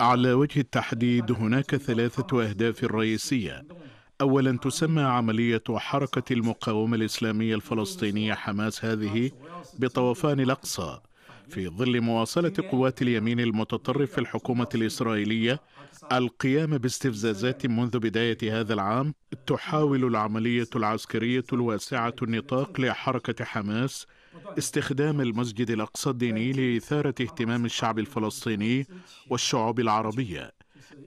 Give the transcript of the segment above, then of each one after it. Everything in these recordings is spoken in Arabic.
على وجه التحديد هناك ثلاثة أهداف رئيسية أولا تسمى عملية حركة المقاومة الإسلامية الفلسطينية حماس هذه بطوفان الأقصى في ظل مواصلة قوات اليمين المتطرف في الحكومة الإسرائيلية القيام باستفزازات منذ بداية هذا العام تحاول العملية العسكرية الواسعة النطاق لحركة حماس استخدام المسجد الأقصى الديني لإثارة اهتمام الشعب الفلسطيني والشعوب العربية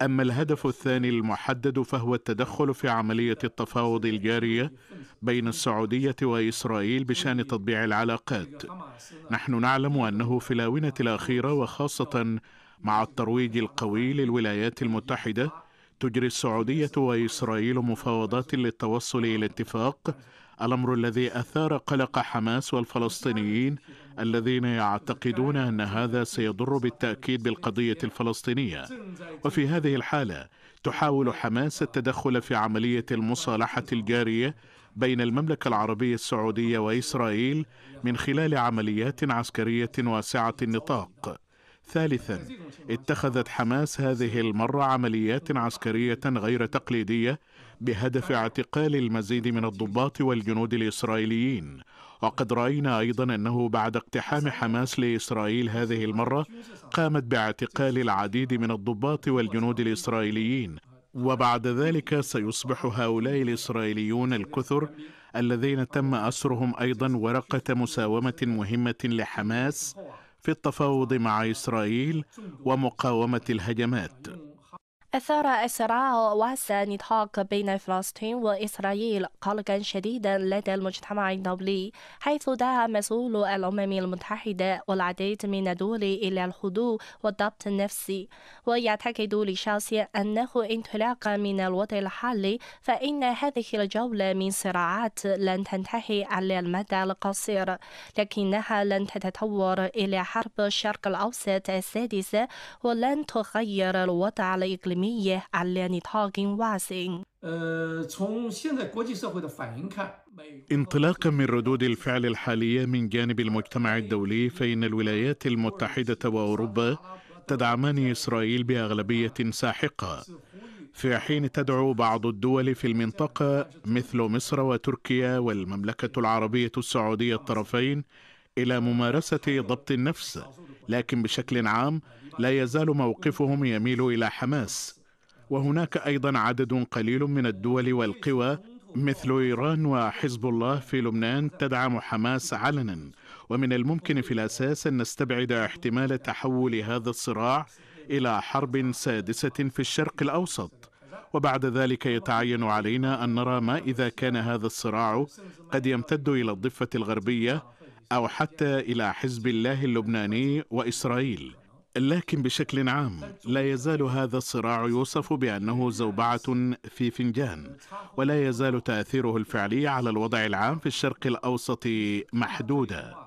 أما الهدف الثاني المحدد فهو التدخل في عملية التفاوض الجارية بين السعودية وإسرائيل بشأن تطبيع العلاقات نحن نعلم أنه في الآونة الأخيرة وخاصة مع الترويج القوي للولايات المتحدة تجري السعودية وإسرائيل مفاوضات للتوصل إلى اتفاق الأمر الذي أثار قلق حماس والفلسطينيين الذين يعتقدون أن هذا سيضر بالتأكيد بالقضية الفلسطينية وفي هذه الحالة تحاول حماس التدخل في عملية المصالحة الجارية بين المملكة العربية السعودية وإسرائيل من خلال عمليات عسكرية واسعة النطاق ثالثا اتخذت حماس هذه المرة عمليات عسكرية غير تقليدية بهدف اعتقال المزيد من الضباط والجنود الإسرائيليين وقد رأينا أيضا أنه بعد اقتحام حماس لإسرائيل هذه المرة قامت باعتقال العديد من الضباط والجنود الإسرائيليين وبعد ذلك سيصبح هؤلاء الإسرائيليون الكثر الذين تم أسرهم أيضا ورقة مساومة مهمة لحماس في التفاوض مع اسرائيل ومقاومه الهجمات أثار صراع واسع نطاق بين فلسطين وإسرائيل قلقا شديدا لدى المجتمع الدولي حيث دعا مسؤول الأمم المتحدة والعديد من الدول إلى الهدوء والضبط النفسي ويعتقد لشخصيا أنه انطلاقا من الوضع الحالي فإن هذه الجولة من صراعات لن تنتهي على المدى القصير لكنها لن تتطور إلى حرب الشرق الأوسط السادسة ولن تغير الوضع الإقليمي انطلاقا من ردود الفعل الحاليه من جانب المجتمع الدولي فان الولايات المتحده واوروبا تدعمان اسرائيل باغلبيه ساحقه في حين تدعو بعض الدول في المنطقه مثل مصر وتركيا والمملكه العربيه السعوديه الطرفين الى ممارسه ضبط النفس لكن بشكل عام لا يزال موقفهم يميل الى حماس وهناك ايضا عدد قليل من الدول والقوى مثل ايران وحزب الله في لبنان تدعم حماس علنا ومن الممكن في الاساس ان نستبعد احتمال تحول هذا الصراع الى حرب سادسه في الشرق الاوسط وبعد ذلك يتعين علينا ان نرى ما اذا كان هذا الصراع قد يمتد الى الضفه الغربيه أو حتى إلى حزب الله اللبناني وإسرائيل لكن بشكل عام لا يزال هذا الصراع يوصف بانه زوبعه في فنجان ولا يزال تاثيره الفعلي على الوضع العام في الشرق الاوسط محدودا